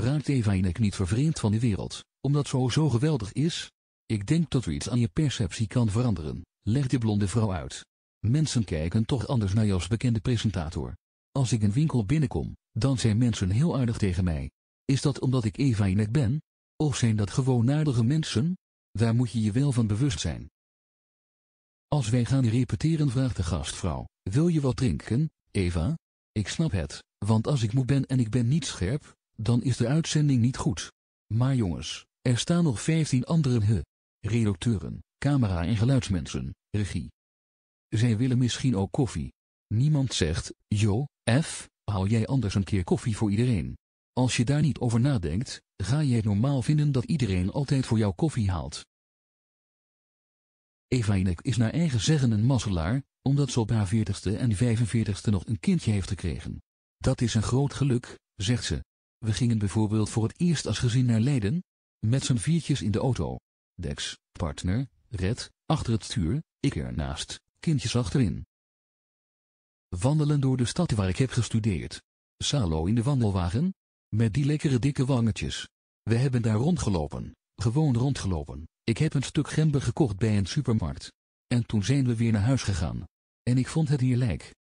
Raakt Eva ik niet vervreemd van de wereld, omdat zo zo geweldig is? Ik denk dat er iets aan je perceptie kan veranderen, legt de blonde vrouw uit. Mensen kijken toch anders naar jou als bekende presentator. Als ik een winkel binnenkom, dan zijn mensen heel aardig tegen mij. Is dat omdat ik Eva Jinek ben? Of zijn dat gewoon aardige mensen? Daar moet je je wel van bewust zijn. Als wij gaan repeteren vraagt de gastvrouw, wil je wat drinken, Eva? Ik snap het, want als ik moe ben en ik ben niet scherp, dan is de uitzending niet goed. Maar jongens, er staan nog 15 andere he. Redacteuren, camera- en geluidsmensen, regie. Zij willen misschien ook koffie. Niemand zegt, Jo, F, haal jij anders een keer koffie voor iedereen. Als je daar niet over nadenkt, ga jij het normaal vinden dat iedereen altijd voor jou koffie haalt. Eva is naar eigen zeggen een mazzelaar, omdat ze op haar 40ste en 45ste nog een kindje heeft gekregen. Dat is een groot geluk, zegt ze. We gingen bijvoorbeeld voor het eerst als gezin naar Leiden, met z'n viertjes in de auto. Dex, partner, Red, achter het stuur, ik ernaast, kindjes achterin. Wandelen door de stad waar ik heb gestudeerd. Salo in de wandelwagen, met die lekkere dikke wangetjes. We hebben daar rondgelopen, gewoon rondgelopen. Ik heb een stuk gember gekocht bij een supermarkt. En toen zijn we weer naar huis gegaan. En ik vond het hier lijk.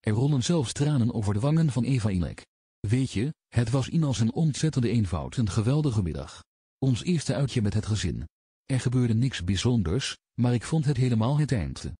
Er rollen zelfs tranen over de wangen van Eva Inlek. Weet je, het was in als een ontzettende eenvoud een geweldige middag. Ons eerste uitje met het gezin. Er gebeurde niks bijzonders, maar ik vond het helemaal het einde.